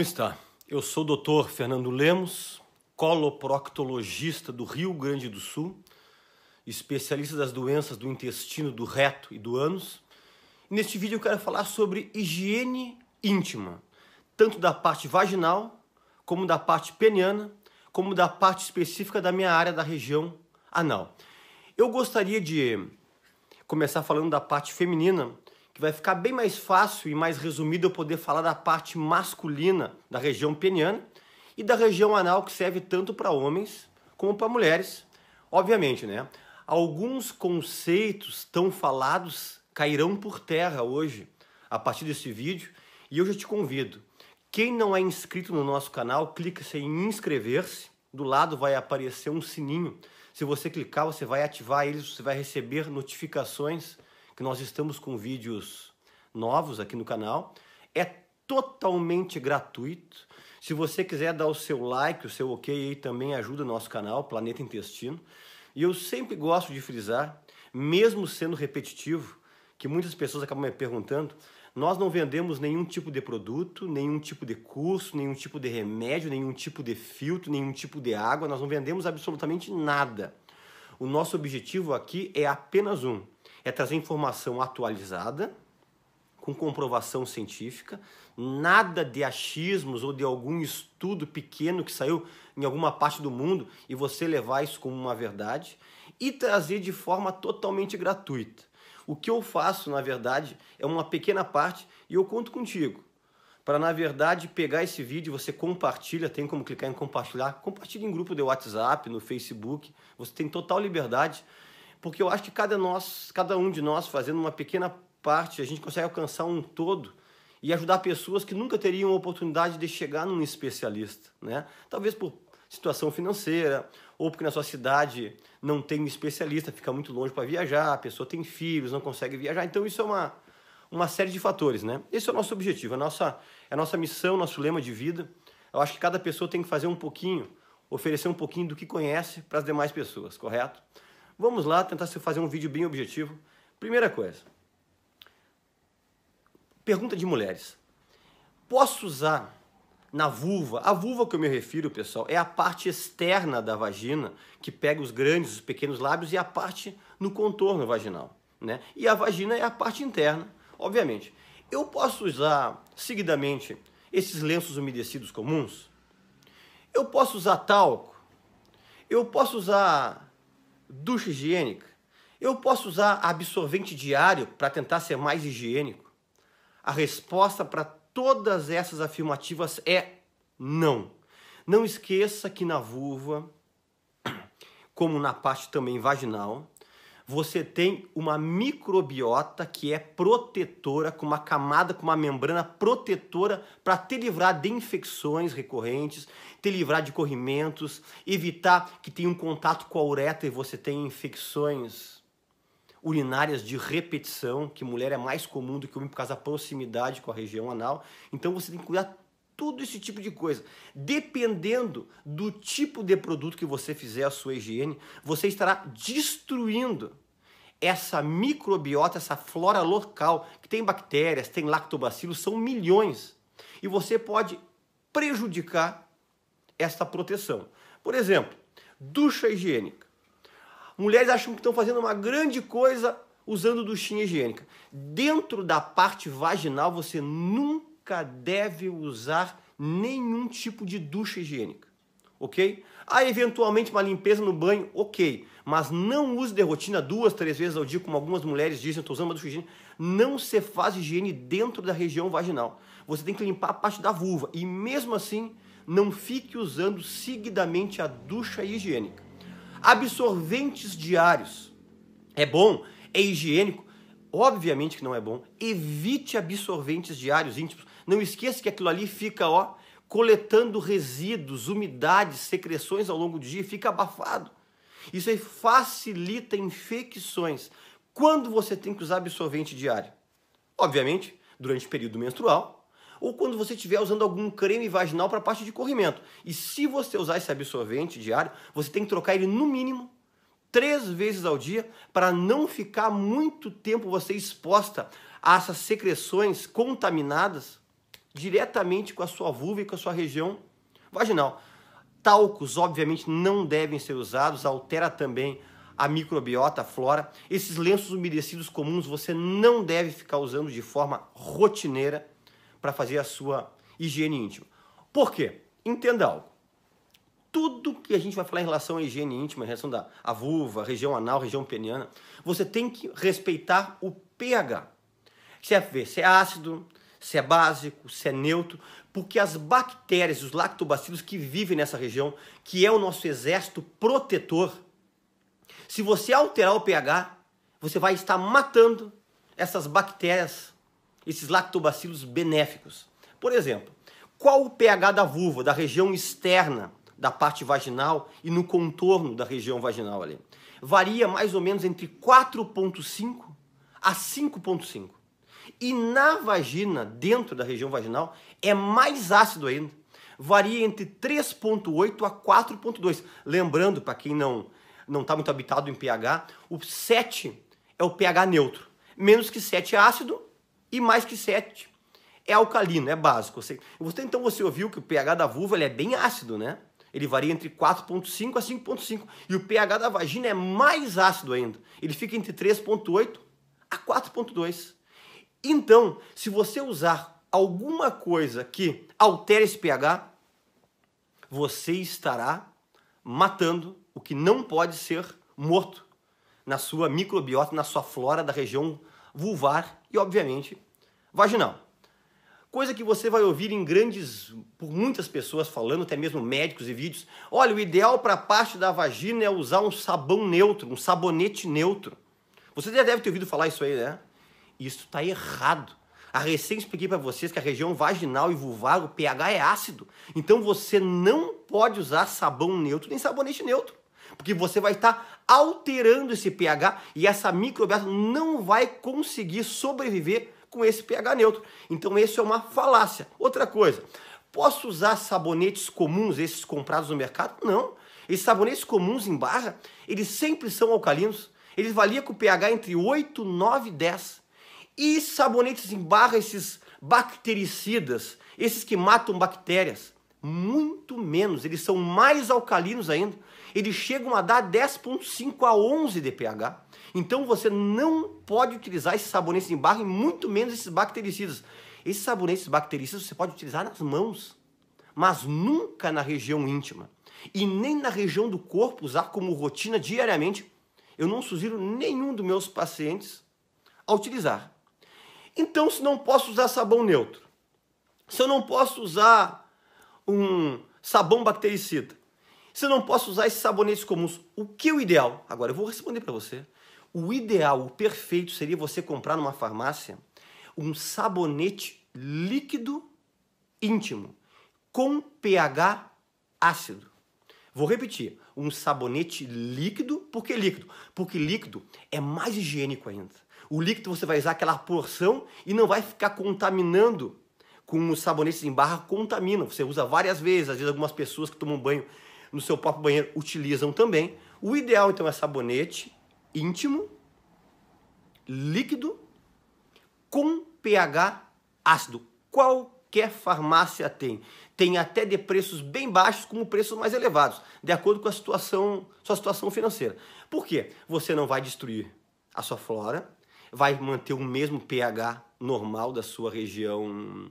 como está? Eu sou o Dr. Fernando Lemos, coloproctologista do Rio Grande do Sul, especialista das doenças do intestino, do reto e do ânus. E neste vídeo eu quero falar sobre higiene íntima, tanto da parte vaginal, como da parte peniana, como da parte específica da minha área da região anal. Eu gostaria de começar falando da parte feminina, que vai ficar bem mais fácil e mais resumido eu poder falar da parte masculina da região peniana e da região anal que serve tanto para homens como para mulheres. Obviamente, né? Alguns conceitos tão falados cairão por terra hoje a partir desse vídeo e eu já te convido. Quem não é inscrito no nosso canal, clica em inscrever-se. Do lado vai aparecer um sininho. Se você clicar, você vai ativar ele, você vai receber notificações que nós estamos com vídeos novos aqui no canal. É totalmente gratuito. Se você quiser dar o seu like, o seu ok aí também ajuda o nosso canal, Planeta Intestino. E eu sempre gosto de frisar, mesmo sendo repetitivo, que muitas pessoas acabam me perguntando, nós não vendemos nenhum tipo de produto, nenhum tipo de curso, nenhum tipo de remédio, nenhum tipo de filtro, nenhum tipo de água, nós não vendemos absolutamente nada. O nosso objetivo aqui é apenas um: é trazer informação atualizada, com comprovação científica, nada de achismos ou de algum estudo pequeno que saiu em alguma parte do mundo e você levar isso como uma verdade e trazer de forma totalmente gratuita. O que eu faço, na verdade, é uma pequena parte e eu conto contigo. Para, na verdade, pegar esse vídeo, você compartilha, tem como clicar em compartilhar, compartilha em grupo de WhatsApp, no Facebook, você tem total liberdade porque eu acho que cada, nós, cada um de nós fazendo uma pequena parte, a gente consegue alcançar um todo e ajudar pessoas que nunca teriam a oportunidade de chegar num especialista, né? Talvez por situação financeira ou porque na sua cidade não tem um especialista, fica muito longe para viajar, a pessoa tem filhos, não consegue viajar. Então isso é uma uma série de fatores, né? Esse é o nosso objetivo, a nossa é a nossa missão, nosso lema de vida. Eu acho que cada pessoa tem que fazer um pouquinho, oferecer um pouquinho do que conhece para as demais pessoas, correto? Vamos lá tentar fazer um vídeo bem objetivo. Primeira coisa. Pergunta de mulheres. Posso usar na vulva? A vulva que eu me refiro, pessoal, é a parte externa da vagina que pega os grandes, os pequenos lábios e a parte no contorno vaginal, né? E a vagina é a parte interna, obviamente. Eu posso usar seguidamente esses lenços umedecidos comuns? Eu posso usar talco? Eu posso usar ducha higiênica. Eu posso usar absorvente diário para tentar ser mais higiênico? A resposta para todas essas afirmativas é não. Não esqueça que na vulva, como na parte também vaginal, você tem uma microbiota que é protetora, com uma camada, com uma membrana protetora para te livrar de infecções recorrentes, te livrar de corrimentos, evitar que tenha um contato com a uretra e você tenha infecções urinárias de repetição, que mulher é mais comum do que homem por causa da proximidade com a região anal. Então você tem que cuidar tudo esse tipo de coisa. Dependendo do tipo de produto que você fizer a sua higiene, você estará destruindo essa microbiota, essa flora local, que tem bactérias, tem lactobacilos, são milhões. E você pode prejudicar esta proteção. Por exemplo, ducha higiênica. Mulheres acham que estão fazendo uma grande coisa usando duchinha higiênica. Dentro da parte vaginal, você nunca nunca deve usar nenhum tipo de ducha higiênica, ok? Há eventualmente uma limpeza no banho, ok, mas não use de rotina duas, três vezes ao dia, como algumas mulheres dizem, estou usando uma ducha higiênica. Não se faz higiene dentro da região vaginal. Você tem que limpar a parte da vulva e mesmo assim não fique usando seguidamente a ducha higiênica. Absorventes diários. É bom? É higiênico? Obviamente que não é bom. Evite absorventes diários íntimos. Não esqueça que aquilo ali fica, ó, coletando resíduos, umidades, secreções ao longo do dia, fica abafado. Isso aí facilita infecções. Quando você tem que usar absorvente diário? Obviamente, durante o período menstrual, ou quando você estiver usando algum creme vaginal para parte de corrimento. E se você usar esse absorvente diário, você tem que trocar ele no mínimo três vezes ao dia para não ficar muito tempo você exposta a essas secreções contaminadas diretamente com a sua vulva e com a sua região vaginal. Talcos, obviamente, não devem ser usados, altera também a microbiota, a flora. Esses lenços umedecidos comuns você não deve ficar usando de forma rotineira para fazer a sua higiene íntima. Por quê? Entenda algo. Tudo que a gente vai falar em relação à higiene íntima, em relação da a vulva, região anal, região peniana, você tem que respeitar o pH. Se é, se é ácido, se é básico, se é neutro, porque as bactérias, os lactobacilos que vivem nessa região, que é o nosso exército protetor, se você alterar o pH, você vai estar matando essas bactérias, esses lactobacilos benéficos. Por exemplo, qual o pH da vulva, da região externa da parte vaginal e no contorno da região vaginal ali? Varia mais ou menos entre 4,5 a 5,5. E na vagina, dentro da região vaginal, é mais ácido ainda. Varia entre 3.8 a 4.2. Lembrando, para quem não não está muito habitado em pH, o 7 é o pH neutro. Menos que 7 é ácido e mais que 7 é alcalino, é básico. Você, então você ouviu que o pH da vulva ele é bem ácido, né? Ele varia entre 4.5 a 5.5 e o pH da vagina é mais ácido ainda. Ele fica entre 3.8 a 4.2. Então, se você usar alguma coisa que altere esse pH, você estará matando o que não pode ser morto na sua microbiota, na sua flora da região vulvar e, obviamente, vaginal. Coisa que você vai ouvir em grandes, por muitas pessoas falando, até mesmo médicos e vídeos. Olha, o ideal para a parte da vagina é usar um sabão neutro, um sabonete neutro. Você já deve ter ouvido falar isso aí, né? Isso está errado. A recém expliquei para vocês que a região vaginal e vulvar, o pH é ácido. Então você não pode usar sabão neutro nem sabonete neutro. Porque você vai estar tá alterando esse pH e essa microbiota não vai conseguir sobreviver com esse pH neutro. Então isso é uma falácia. Outra coisa, posso usar sabonetes comuns, esses comprados no mercado? Não. Esses sabonetes comuns em barra, eles sempre são alcalinos. Eles valiam com pH entre 8, 9 e 10. E sabonetes em barra, esses bactericidas, esses que matam bactérias, muito menos, eles são mais alcalinos ainda. Eles chegam a dar 10.5 a 11 de pH. Então você não pode utilizar esses sabonetes em barra e muito menos esses bactericidas. Esses sabonetes bactericidas você pode utilizar nas mãos, mas nunca na região íntima e nem na região do corpo usar como rotina diariamente. Eu não sugiro nenhum dos meus pacientes a utilizar. Então, se não posso usar sabão neutro, se eu não posso usar um sabão bactericida, se eu não posso usar esses sabonetes comuns, o que é o ideal? Agora eu vou responder para você. O ideal, o perfeito seria você comprar numa farmácia um sabonete líquido íntimo com pH ácido. Vou repetir, um sabonete líquido, por que líquido? Porque líquido é mais higiênico ainda. O líquido você vai usar aquela porção e não vai ficar contaminando com os sabonetes em barra, contamina. Você usa várias vezes, às vezes algumas pessoas que tomam banho no seu próprio banheiro utilizam também. O ideal então é sabonete íntimo, líquido, com pH ácido. Qualquer farmácia tem. Tem até de preços bem baixos como preços mais elevados, de acordo com a situação, sua situação financeira. Por quê? Você não vai destruir a sua flora, vai manter o mesmo pH normal da sua região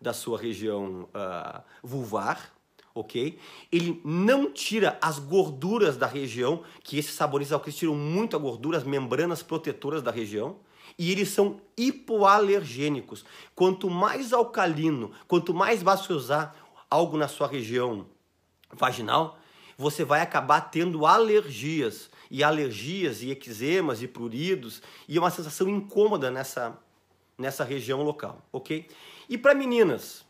da sua região uh, vulvar, ok? Ele não tira as gorduras da região, que esses saborizantes alcalinos tiram muito a gordura, as membranas protetoras da região, e eles são hipoalergênicos. Quanto mais alcalino, quanto mais você usar algo na sua região vaginal, você vai acabar tendo alergias. E alergias, e eczemas, e pruridos, e é uma sensação incômoda nessa, nessa região local, ok? E para meninas,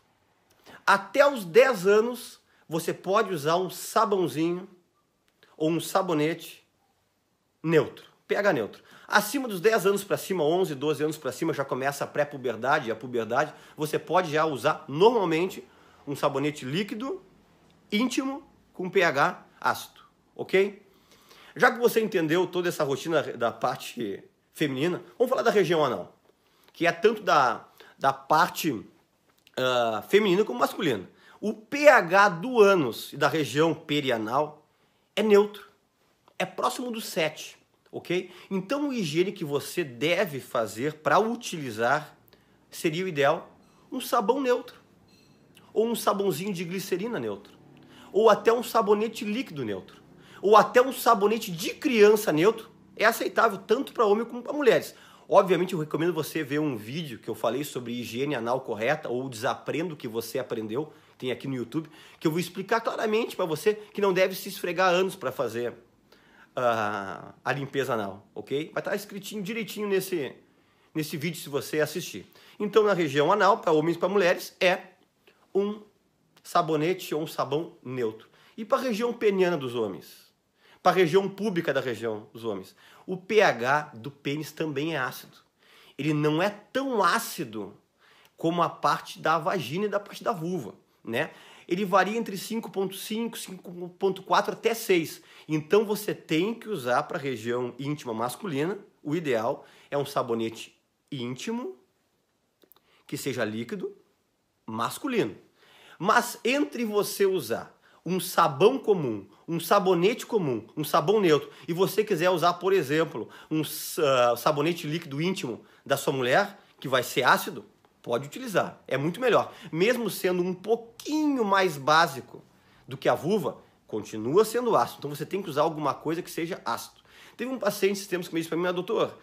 até os 10 anos, você pode usar um sabãozinho ou um sabonete neutro, pH neutro. Acima dos 10 anos para cima, 11, 12 anos para cima, já começa a pré-puberdade e a puberdade, você pode já usar normalmente um sabonete líquido, íntimo com pH ácido, ok? Já que você entendeu toda essa rotina da parte feminina, vamos falar da região anal, que é tanto da, da parte uh, feminina como masculina. O pH do ânus e da região perianal é neutro, é próximo do 7, ok? Então, o higiene que você deve fazer para utilizar seria o ideal um sabão neutro ou um sabãozinho de glicerina neutro ou até um sabonete líquido neutro, ou até um sabonete de criança neutro, é aceitável tanto para homens como para mulheres. Obviamente, eu recomendo você ver um vídeo que eu falei sobre higiene anal correta ou desaprendo o que você aprendeu, tem aqui no YouTube, que eu vou explicar claramente para você que não deve se esfregar anos para fazer uh, a limpeza anal, ok? Vai estar tá escritinho direitinho nesse, nesse vídeo se você assistir. Então, na região anal, para homens e para mulheres, é um sabonete ou um sabão neutro. E para a região peniana dos homens? Para a região pública da região dos homens? O pH do pênis também é ácido. Ele não é tão ácido como a parte da vagina e da parte da vulva, né? Ele varia entre 5.5, 5.4 até 6. Então você tem que usar para a região íntima masculina. O ideal é um sabonete íntimo que seja líquido masculino. Mas entre você usar um sabão comum, um sabonete comum, um sabão neutro, e você quiser usar, por exemplo, um uh, sabonete líquido íntimo da sua mulher, que vai ser ácido, pode utilizar. É muito melhor. Mesmo sendo um pouquinho mais básico do que a vulva, continua sendo ácido. Então você tem que usar alguma coisa que seja ácido. Teve um paciente esses tempos que me disse para mim, doutor,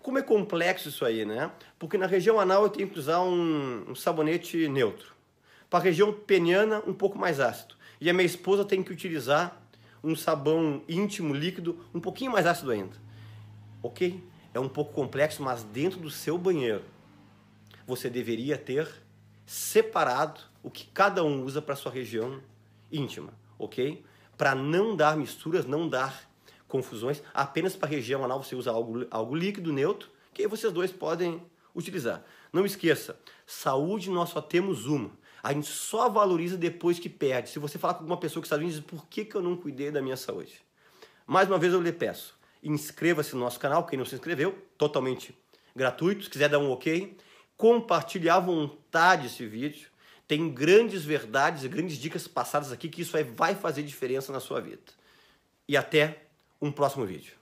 como é complexo isso aí, né? Porque na região anal eu tenho que usar um, um sabonete neutro para a região peniana um pouco mais ácido. E a minha esposa tem que utilizar um sabão íntimo líquido um pouquinho mais ácido ainda. OK? É um pouco complexo, mas dentro do seu banheiro você deveria ter separado o que cada um usa para sua região íntima, OK? Para não dar misturas, não dar confusões, apenas para a região anal você usa algo, algo líquido neutro, que vocês dois podem utilizar. Não esqueça, saúde nós só temos uma. A gente só valoriza depois que perde. Se você falar com alguma pessoa que está vindo, por que, que eu não cuidei da minha saúde? Mais uma vez eu lhe peço, inscreva-se no nosso canal, quem não se inscreveu, totalmente gratuito, se quiser dar um ok, compartilhar à vontade esse vídeo. Tem grandes verdades e grandes dicas passadas aqui que isso vai fazer diferença na sua vida. E até um próximo vídeo.